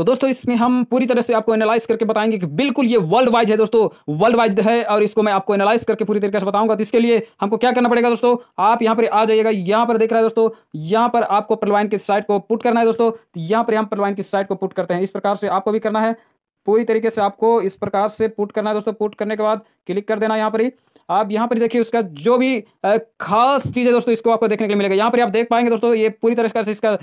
तो दोस्तों इसमें हम पूरी तरह से आपको एनालाइज करके बताएंगे कि बिल्कुल ये वर्ल्ड वाइज है दोस्तों वर्ल्ड वाइज है और इसको मैं आपको एनालाइज करके पूरी तरीके से बताऊंगा तो इसके लिए हमको क्या करना पड़ेगा दोस्तों आप यहाँ पर आ जाइएगा यहाँ पर देख रहे हैं दोस्तों यहाँ पर आपको प्रलवाइन की साइड को पुट करना है दोस्तों तो यहाँ पर हम प्रलवाइन की साइड को पुट करते हैं इस प्रकार से आपको भी करना है पूरी तरीके से आपको इस प्रकार से पुट करना है दोस्तों पुट करने के बाद क्लिक कर देना यहाँ पर ही आप यहाँ पर देखिए उसका जो भी खास चीज़ है दोस्तों इसको आपको देखने के लिए मिलेगा यहाँ पर आप देख पाएंगे दोस्तों ये पूरी तरह से इसका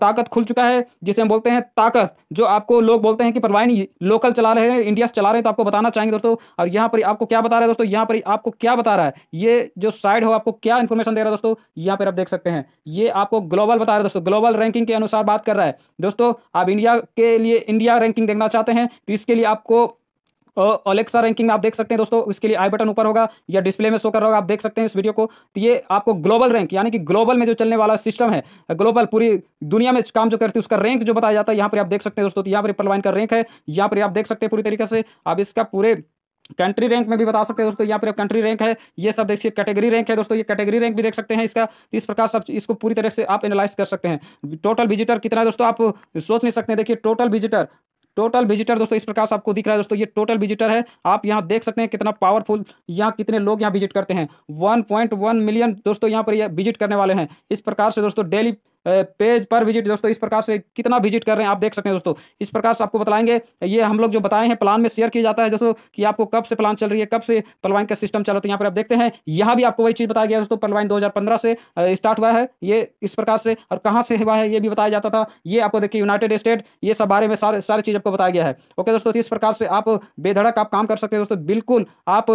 ताकत खुल चुका है जिसे हम बोलते हैं ताकत जो आपको लोग बोलते हैं कि परवाइन लोकल चला रहे हैं इंडिया से चला रहे हैं तो आपको बताना चाहेंगे दोस्तों और यहाँ पर आपको क्या बता रहा है दोस्तों यहाँ पर आपको क्या बता रहा है ये जो साइड हो आपको क्या इन्फॉर्मेशन दे रहा है दोस्तों यहाँ पर आप देख सकते हैं ये आपको ग्लोबल बता रहे दोस्तों ग्लोबल रैंकिंग के अनुसार बात कर रहा है दोस्तों आप इंडिया के लिए इंडिया रैंकिंग देखना चाहते हैं तो इसके लिए आपको ओलेक्सा रैंकिंग में आप देख सकते हैं दोस्तों इसके लिए आई बटन ऊपर होगा या डिस्प्ले में शो कर रहा होगा आप देख सकते हैं इस वीडियो को तो ये आपको ग्लोबल रैंक यानी कि ग्लोबल में जो चलने वाला सिस्टम है ग्लोबल पूरी दुनिया में काम जो करती है उसका रैंक जो बताया जाता है यहाँ पर आप देख सकते हैं दोस्तों तो यहाँ पर पर्लवाइन का रैंक है यहाँ पर आप देख सकते हैं पूरी तरीके से आप इसका पूरे कंट्री रैंक में भी बता सकते हैं दोस्तों यहाँ पर कंट्री रैंक है ये सब देखिए कैटेगरी रैंक है दोस्तों ये कैटेगरी रैंक भी देख सकते हैं इसका तो इस प्रकार सब इसको पूरी तरह से आप एनालाइज कर सकते हैं टोटल विजिटर कितना है दोस्तों आप सोच नहीं सकते देखिए टोटल विजिटर टोटल विजिटर दोस्तों इस प्रकार से आपको दिख रहा है दोस्तों ये टोटल विजिटर है आप यहाँ देख सकते हैं कितना पावरफुल यहाँ कितने लोग यहाँ विजिट करते हैं 1.1 मिलियन दोस्तों यहाँ पर ये विजिट करने वाले हैं इस प्रकार से दोस्तों डेली पेज पर विजिट दोस्तों इस प्रकार से कितना विजिट कर रहे हैं आप देख सकते हैं दोस्तों इस प्रकार से आपको बताएंगे ये हम लोग जो बताए हैं प्लान में शेयर किया जाता है दोस्तों कि आपको कब से प्लान चल रही है कब से पलवाइन का सिस्टम चल रहा है तो यहाँ पर आप देखते हैं यहाँ भी आपको वही चीज़ बताया गया दोस्तों पलवाइन दो से स्टार्ट हुआ है ये इस प्रकार से और कहाँ से हुआ है ये भी बताया जाता था ये आपको देखिए यूनाइटेड स्टेट ये सब बारे में सारे सारी चीज़ आपको बताया गया है ओके दोस्तों तो इस प्रकार से आप बेधड़क आप काम कर सकते हैं दोस्तों बिल्कुल आप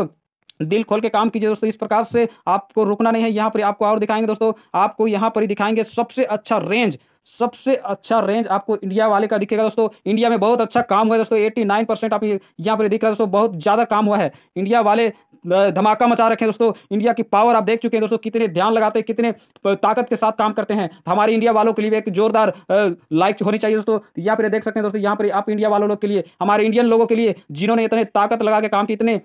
दिल खोल के काम कीजिए दोस्तों इस प्रकार से आपको रुकना नहीं है यहाँ पर आपको और दिखाएंगे दोस्तों आपको यहाँ पर ही दिखाएंगे सबसे अच्छा रेंज सबसे अच्छा रेंज आपको इंडिया वाले का दिखेगा दोस्तों इंडिया में बहुत अच्छा काम हुआ है दोस्तों 89 परसेंट आप यहाँ पर दिख रहा है दोस्तों बहुत ज़्यादा काम हुआ है इंडिया वाले धमाका मचा रखे हैं दोस्तों इंडिया की पावर आप देख चुके हैं दोस्तों कितने ध्यान लगाते हैं कितने ताकत के साथ काम करते हैं हमारे इंडिया वालों के लिए एक जोरदार लाइक होनी चाहिए दोस्तों यहाँ पर देख सकते हैं दोस्तों यहाँ पर आप इंडिया वालों लोग के लिए हमारे इंडियन लोगों के लिए जिन्होंने इतने ताकत लगा के काम किए इतने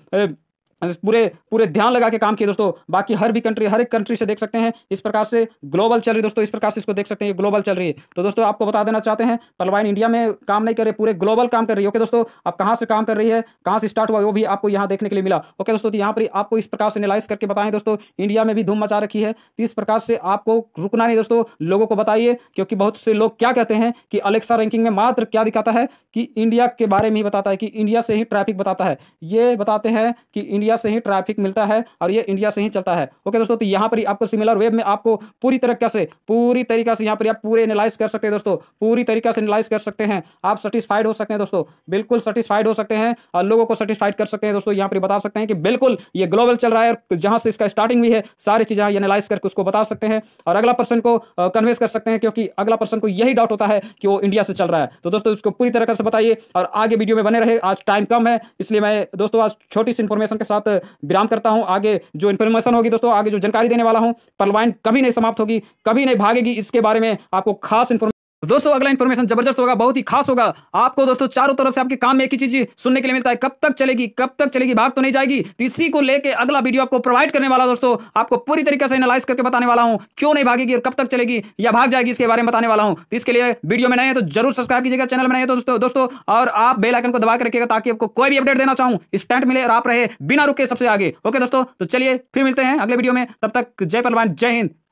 पूरे पूरे ध्यान लगा के काम किए दोस्तों बाकी हर भी कंट्री हर एक कंट्री से देख सकते हैं इस प्रकार से ग्लोबल चल रही दोस्तों इस प्रकार से इसको देख सकते हैं ग्लोबल चल रही है तो दोस्तों आपको बता देना चाहते हैं पलवाइन इंडिया में काम नहीं कर रही पूरे ग्लोबल काम कर रही है ओके दोस्तों आप कहाँ से काम कर रही है कहाँ से स्टार्ट हुआ वो भी आपको यहाँ देखने के लिए मिला ओके दोस्तों तो यहाँ पर आपको इस प्रकार से एनालाइज करके बताएं दोस्तों इंडिया में भी धूम मचा रखी है तो इस प्रकार से आपको रुकना नहीं दोस्तों लोगों को बताइए क्योंकि बहुत से लोग क्या कहते हैं कि अलेक्सा रैंकिंग में मात्र क्या दिखाता है कि इंडिया के बारे में ही बताता है कि इंडिया से ही ट्रैफिक बताता है ये बताते हैं कि इंडिया इंडिया से ही ट्रैफिक मिलता है और ये इंडिया से ही चलता है ओके दोस्तों तो यहाँ पर ही आपको सिमिलर वेब में आपको पूरी तरीके से पूरी तरीके से यहाँ पर आप पूरे एनालाइज कर सकते हैं दोस्तों पूरी तरीके से एनालाइज कर सकते हैं आप सेटिस्फाइड हो सकते हैं दोस्तों बिल्कुल सेटिस्फाइड हो सकते हैं और लोगों को सेटिस्फाइड कर सकते हैं दोस्तों यहाँ पर बता सकते हैं कि बिल्कुल ये ग्लोबल चल रहा है और जहाँ से इसका स्टार्टिंग भी है सारी चीज़ें एनालाइज करके उसको बता सकते हैं और अगला पर्सन को कन्वेस कर सकते हैं क्योंकि अगला पर्सन को यही डाउट होता है कि वो इंडिया से चल रहा है तो दोस्तों उसको पूरी तरह से बताइए और आगे वीडियो में बने रहे आज टाइम कम है इसलिए मैं दोस्तों आज छोटी सी इन्फॉर्मेशन के साथ साथ विराम करता हूँ आगे जो इन्फॉर्मेशन होगी दोस्तों आगे जो जानकारी देने वाला हूँ पलवाइन कभी नहीं समाप्त होगी कभी नहीं भागेगी इसके बारे में आपको खास इन्फॉर्मेशन तो दोस्तों अगला इन्फॉर्मेशन जबरदस्त होगा बहुत ही खास होगा आपको दोस्तों चारों तरफ से आपके काम में एक ही चीज सुनने के लिए मिलता है कब तक चलेगी कब तक चलेगी भाग तो नहीं जाएगी तो इसी को लेकर अगला वीडियो आपको प्रोवाइड करने वाला दोस्तों आपको पूरी तरीके से एनालाइज करके बताने वाला हूँ क्यों नहीं भागेगी और कब तक चलेगी या भाग जाएगी इसके बारे में बताने वाला हूँ तो इसके लिए वीडियो में नए तो जरूर सब्सक्राइब कीजिएगा चैनल में नए तो दोस्तों दोस्तों और आप बेलाइकन को दबा के रखिएगा ताकि आपको कोई भी अपडेट देना चाहूँ स्टैंड मिले और आप रहे बिना रुके सबसे आगे ओके दोस्तों तो चलिए फिर मिलते हैं अगले वीडियो में तब तक जय पलवान जय हिंद